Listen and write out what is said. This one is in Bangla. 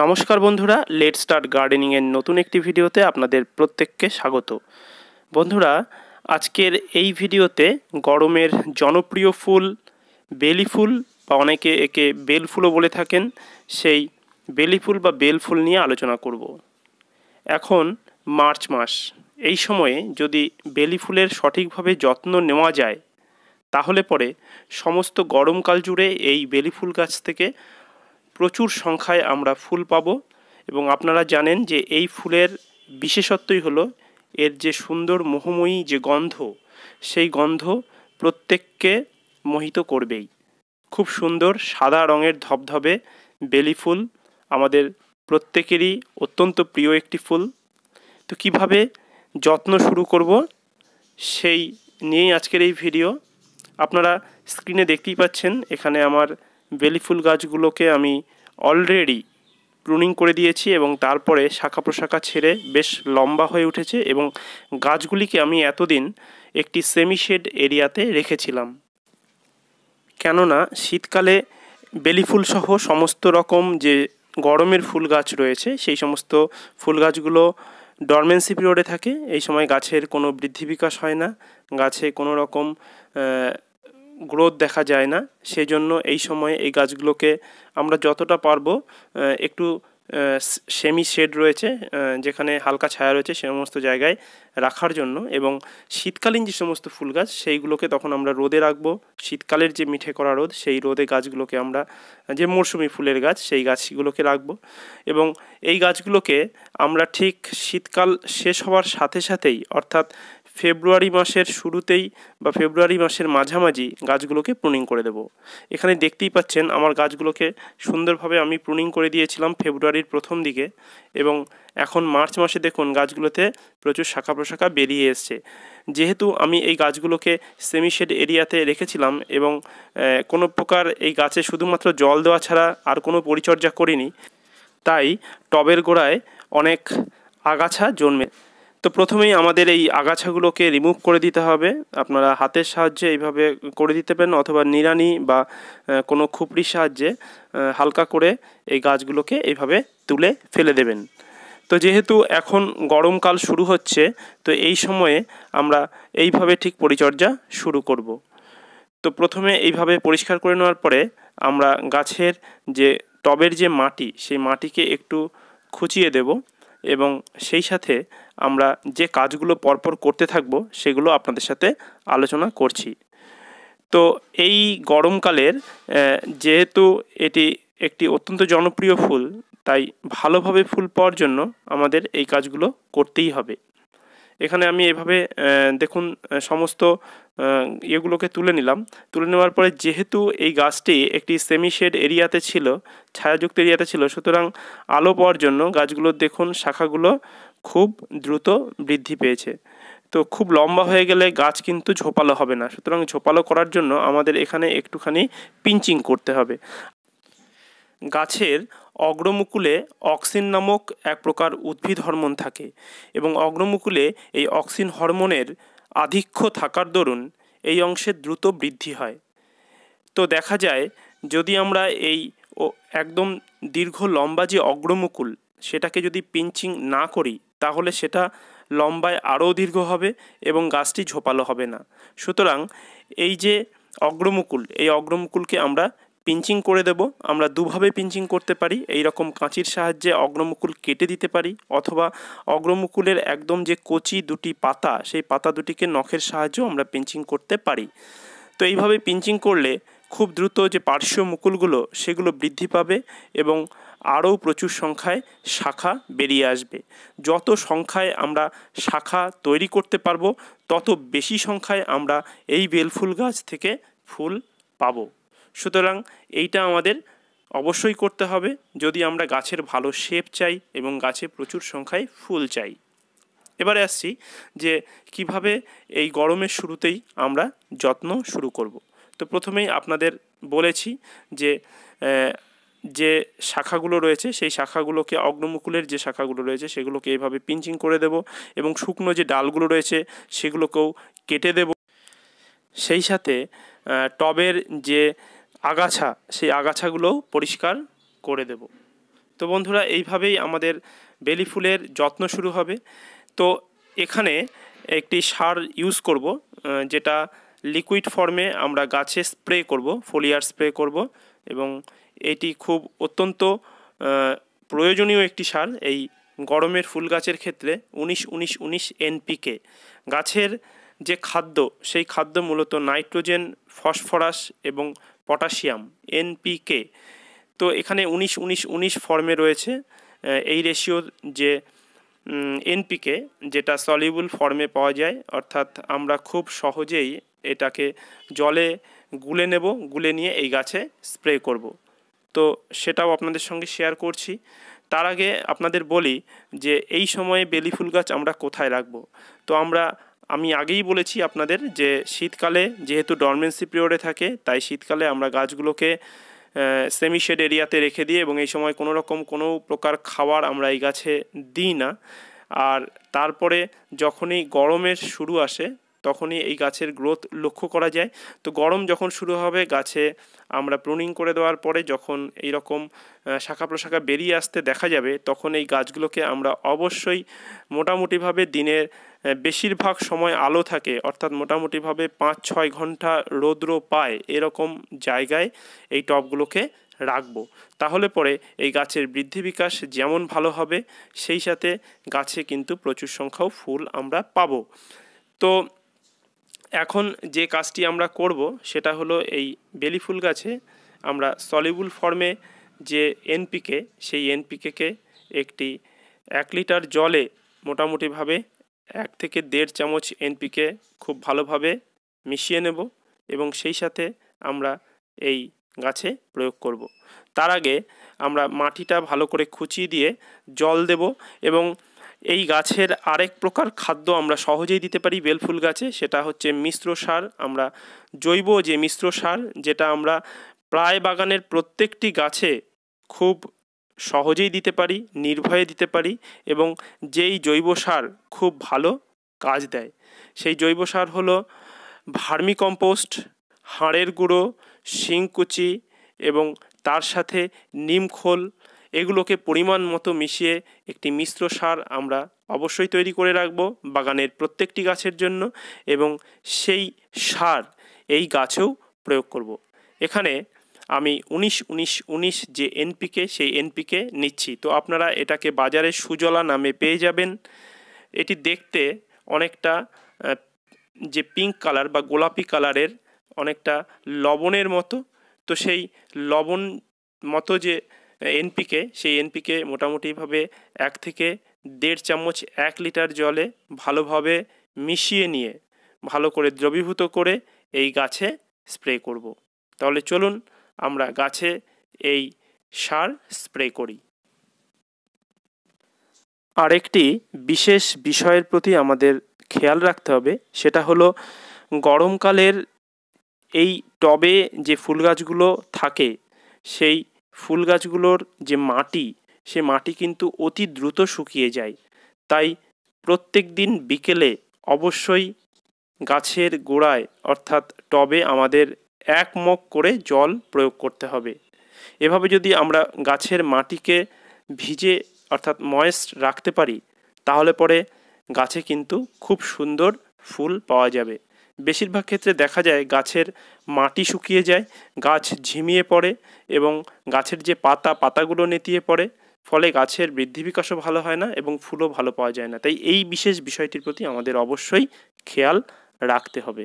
নমস্কার বন্ধুরা লেট স্টার্ট গার্ডেনিংয়ের নতুন একটি ভিডিওতে আপনাদের প্রত্যেককে স্বাগত বন্ধুরা আজকের এই ভিডিওতে গরমের জনপ্রিয় ফুল বেলি ফুল বা অনেকে একে বেল ফুলও বলে থাকেন সেই বেলি ফুল বা বেল ফুল নিয়ে আলোচনা করব এখন মার্চ মাস এই সময়ে যদি বেলি ফুলের সঠিকভাবে যত্ন নেওয়া যায় তাহলে পরে সমস্ত গরমকাল জুড়ে এই বেলি ফুল গাছ থেকে প্রচুর সংখ্যায় আমরা ফুল পাব এবং আপনারা জানেন যে এই ফুলের বিশেষত্বই হলো এর যে সুন্দর মোহময়ী যে গন্ধ সেই গন্ধ প্রত্যেককে মোহিত করবেই খুব সুন্দর সাদা রঙের ধবধবে বেলি ফুল আমাদের প্রত্যেকেরই অত্যন্ত প্রিয় একটি ফুল তো কিভাবে যত্ন শুরু করব সেই নিয়েই আজকের এই ভিডিও আপনারা স্ক্রিনে দেখতেই পাচ্ছেন এখানে আমার বেলি ফুল গাছগুলোকে আমি অলরেডি প্রুনিং করে দিয়েছি এবং তারপরে শাখা প্রশাখা ছেড়ে বেশ লম্বা হয়ে উঠেছে এবং গাছগুলিকে আমি এতদিন একটি সেমি শেড এরিয়াতে রেখেছিলাম কেননা শীতকালে বেলি ফুলসহ সমস্ত রকম যে গরমের ফুল গাছ রয়েছে সেই সমস্ত ফুল গাছগুলো ডরমেন্সি পিরিয়ডে থাকে এই সময় গাছের কোনো বৃদ্ধি বিকাশ হয় না গাছে কোনো রকম গ্রোথ দেখা যায় না সেজন্য এই সময়ে এই গাছগুলোকে আমরা যতটা পারবো একটু সেমি শেড রয়েছে যেখানে হালকা ছায়া রয়েছে সমস্ত জায়গায় রাখার জন্য এবং শীতকালীন যে সমস্ত ফুল গাছ সেইগুলোকে তখন আমরা রোদে রাখবো শীতকালের যে মিঠে করা রোদ সেই রোদে গাছগুলোকে আমরা যে মরশুমি ফুলের গাছ সেই গাছগুলোকে রাখবো এবং এই গাছগুলোকে আমরা ঠিক শীতকাল শেষ হওয়ার সাথে সাথেই অর্থাৎ ফেব্রুয়ারি মাসের শুরুতেই বা ফেব্রুয়ারি মাসের মাঝামাঝি গাছগুলোকে প্রুনিং করে দেব এখানে দেখতেই পাচ্ছেন আমার গাছগুলোকে সুন্দরভাবে আমি প্রুনিং করে দিয়েছিলাম ফেব্রুয়ারির প্রথম দিকে এবং এখন মার্চ মাসে দেখুন গাছগুলোতে প্রচুর শাখা প্রশাখা বেরিয়ে এসছে যেহেতু আমি এই গাছগুলোকে সেমিশেড এরিয়াতে রেখেছিলাম এবং কোনো প্রকার এই গাছে শুধুমাত্র জল দেওয়া ছাড়া আর কোনো পরিচর্যা করিনি তাই টবের গোড়ায় অনেক আগাছা জন্মে তো প্রথমেই আমাদের এই আগাছাগুলোকে রিমুভ করে দিতে হবে আপনারা হাতের সাহায্যে এইভাবে করে দিতে পারেন অথবা নিড়ানি বা কোনো খুপড়ির সাহায্যে হালকা করে এই গাছগুলোকে এইভাবে তুলে ফেলে দেবেন তো যেহেতু এখন গরমকাল শুরু হচ্ছে তো এই সময়ে আমরা এইভাবে ঠিক পরিচর্যা শুরু করব তো প্রথমে এইভাবে পরিষ্কার করে নেওয়ার পরে আমরা গাছের যে টবের যে মাটি সেই মাটিকে একটু খুঁচিয়ে দেব এবং সেই সাথে আমরা যে কাজগুলো পরপর করতে থাকব সেগুলো আপনাদের সাথে আলোচনা করছি তো এই গরমকালের যেহেতু এটি একটি অত্যন্ত জনপ্রিয় ফুল তাই ভালোভাবে ফুল পাওয়ার জন্য আমাদের এই কাজগুলো করতেই হবে এখানে আমি এভাবে দেখুন সমস্ত ইয়েগুলোকে তুলে নিলাম তুলে নেওয়ার পরে যেহেতু এই গাছটি একটি সেমি শেড এরিয়াতে ছিল ছায়াযুক্ত এরিয়াতে ছিল সুতরাং আলো পাওয়ার জন্য গাছগুলো দেখুন শাখাগুলো খুব দ্রুত বৃদ্ধি পেয়েছে তো খুব লম্বা হয়ে গেলে গাছ কিন্তু ঝোপালো হবে না সুতরাং ঝোপালো করার জন্য আমাদের এখানে একটুখানি পিঞ্চিং করতে হবে গাছের অগ্রমুকুলে অক্সিন নামক এক প্রকার উদ্ভিদ হরমোন থাকে এবং অগ্রমুকুলে এই অক্সিন হরমোনের আধিক্য থাকার দরুন এই অংশে দ্রুত বৃদ্ধি হয় তো দেখা যায় যদি আমরা এই একদম দীর্ঘ লম্বা যে অগ্রমুকুল সেটাকে যদি পিঞ্চিং না করি তাহলে সেটা লম্বায় আরও দীর্ঘ হবে এবং গাছটি ঝোপালো হবে না সুতরাং এই যে অগ্রমুকুল এই অগ্রমুকুলকে আমরা পিঞ্চিং করে দেব আমরা দুভাবে পিঞ্চিং করতে পারি এই রকম কাঁচির সাহায্যে অগ্রমুকুল কেটে দিতে পারি অথবা অগ্রমুকুলের একদম যে কচি দুটি পাতা সেই পাতা দুটিকে নখের সাহায্যেও আমরা পিঞ্চিং করতে পারি তো এইভাবে পিঞ্চিং করলে খুব দ্রুত যে পার্শ্ব মুকুলগুলো সেগুলো বৃদ্ধি পাবে এবং আরও প্রচুর সংখ্যায় শাখা বেরিয়ে আসবে যত সংখ্যায় আমরা শাখা তৈরি করতে পারবো তত বেশি সংখ্যায় আমরা এই বেলফুল গাছ থেকে ফুল পাব সুতরাং এইটা আমাদের অবশ্যই করতে হবে যদি আমরা গাছের ভালো শেপ চাই এবং গাছে প্রচুর সংখ্যায় ফুল চাই এবারে আসছি যে কিভাবে এই গরমের শুরুতেই আমরা যত্ন শুরু করব তো প্রথমেই আপনাদের বলেছি যে যে শাখাগুলো রয়েছে সেই শাখাগুলোকে অগ্নমুকুলের যে শাখাগুলো রয়েছে সেগুলোকে এইভাবে পিঞ্চিং করে দেব এবং শুকনো যে ডালগুলো রয়েছে সেগুলোকেও কেটে দেব সেই সাথে টবের যে আগাছা সেই আগাছাগুলোও পরিষ্কার করে দেব তো বন্ধুরা এইভাবেই আমাদের বেলি ফুলের যত্ন শুরু হবে তো এখানে একটি সার ইউজ করব যেটা লিকুইড ফর্মে আমরা গাছে স্প্রে করব ফোলিয়ার স্প্রে করব এবং এটি খুব অত্যন্ত প্রয়োজনীয় একটি সার এই গরমের ফুল গাছের ক্ষেত্রে উনিশ উনিশ উনিশ এনপিকে গাছের যে খাদ্য সেই খাদ্য মূলত নাইট্রোজেন ফসফরাস এবং পটাশিয়াম এনপিকে তো এখানে উনিশ উনিশ উনিশ ফর্মে রয়েছে এই রেশিওর যে এনপিকে যেটা সলিউবল ফর্মে পাওয়া যায় অর্থাৎ আমরা খুব সহজেই এটাকে জলে গুলে নেব গুলে নিয়ে এই গাছে স্প্রে করব তো সেটাও আপনাদের সঙ্গে শেয়ার করছি তার আগে আপনাদের বলি যে এই সময়ে বেলি ফুল গাছ আমরা কোথায় রাখবো তো আমরা আমি আগেই বলেছি আপনাদের যে শীতকালে যেহেতু ডরমেন্সি পিরিয়ডে থাকে তাই শীতকালে আমরা গাছগুলোকে সেমি শেড এরিয়াতে রেখে দিই এবং এই সময় কোনো রকম কোনো প্রকার খাবার আমরা এই গাছে দিই না আর তারপরে যখনই গরমের শুরু আসে তখনই এই গাছের গ্রোথ লক্ষ্য করা যায় তো গরম যখন শুরু হবে গাছে আমরা প্রুনিং করে দেওয়ার পরে যখন এই রকম শাখা প্রশাখা বেরিয়ে আসতে দেখা যাবে তখন এই গাছগুলোকে আমরা অবশ্যই মোটামুটিভাবে দিনের বেশিরভাগ সময় আলো থাকে অর্থাৎ মোটামুটিভাবে পাঁচ ছয় ঘন্টা রৌদ্র পায় এরকম জায়গায় এই টবগুলোকে রাখবো তাহলে পরে এই গাছের বৃদ্ধি বিকাশ যেমন ভালো হবে সেই সাথে গাছে কিন্তু প্রচুর সংখ্যাও ফুল আমরা পাবো তো এখন যে কাজটি আমরা করব সেটা হলো এই বেলি ফুল গাছে আমরা সলিবুল ফর্মে যে এনপিকে সেই এনপিকেকে একটি এক লিটার জলে মোটামুটিভাবে এক থেকে দেড় চামচ এনপিকে খুব ভালোভাবে মিশিয়ে নেব এবং সেই সাথে আমরা এই গাছে প্রয়োগ করব। তার আগে আমরা মাটিটা ভালো করে খুঁচিয়ে দিয়ে জল দেব এবং এই গাছের আরেক প্রকার খাদ্য আমরা সহজেই দিতে পারি বেলফুল গাছে সেটা হচ্ছে মিশ্র সার আমরা জৈব যে মিশ্র সার যেটা আমরা প্রায় বাগানের প্রত্যেকটি গাছে খুব সহজেই দিতে পারি নির্ভয়ে দিতে পারি এবং যেই জৈব সার খুব ভালো কাজ দেয় সেই জৈব সার হলো ভার্মি কম্পোস্ট হাড়ের গুঁড়ো শিংকুচি এবং তার সাথে নিমখোল এগুলোকে পরিমাণ মতো মিশিয়ে একটি মিশ্র সার আমরা অবশ্যই তৈরি করে রাখব বাগানের প্রত্যেকটি গাছের জন্য এবং সেই সার এই গাছেও প্রয়োগ করব। এখানে আমি উনিশ উনিশ উনিশ যে এনপিকে সেই এনপিকে নিচ্ছি তো আপনারা এটাকে বাজারে সুজলা নামে পেয়ে যাবেন এটি দেখতে অনেকটা যে পিঙ্ক কালার বা গোলাপি কালারের অনেকটা লবণের মতো তো সেই লবণ মতো যে এনপিকে সেই এনপিকে মোটামুটিভাবে এক থেকে দেড় চামচ এক লিটার জলে ভালোভাবে মিশিয়ে নিয়ে ভালো করে দ্রবীভূত করে এই গাছে স্প্রে করব। তাহলে চলুন আমরা গাছে এই সার স্প্রে করি আরেকটি বিশেষ বিষয়ের প্রতি আমাদের খেয়াল রাখতে হবে সেটা হলো গরমকালের এই টবে যে ফুল গাছগুলো থাকে সেই ফুল গাছগুলোর যে মাটি সে মাটি কিন্তু অতি দ্রুত শুকিয়ে যায় তাই প্রত্যেক দিন বিকেলে অবশ্যই গাছের গোড়ায় অর্থাৎ টবে আমাদের এক মগ করে জল প্রয়োগ করতে হবে এভাবে যদি আমরা গাছের মাটিকে ভিজে অর্থাৎ ময়েস্ট রাখতে পারি তাহলে পরে গাছে কিন্তু খুব সুন্দর ফুল পাওয়া যাবে বেশিরভাগ ক্ষেত্রে দেখা যায় গাছের মাটি শুকিয়ে যায় গাছ ঝিমিয়ে পড়ে এবং গাছের যে পাতা পাতাগুলো নেতিয়ে পড়ে ফলে গাছের বৃদ্ধি বিকাশও ভালো হয় না এবং ফুলও ভালো পাওয়া যায় না তাই এই বিশেষ বিষয়টির প্রতি আমাদের অবশ্যই খেয়াল রাখতে হবে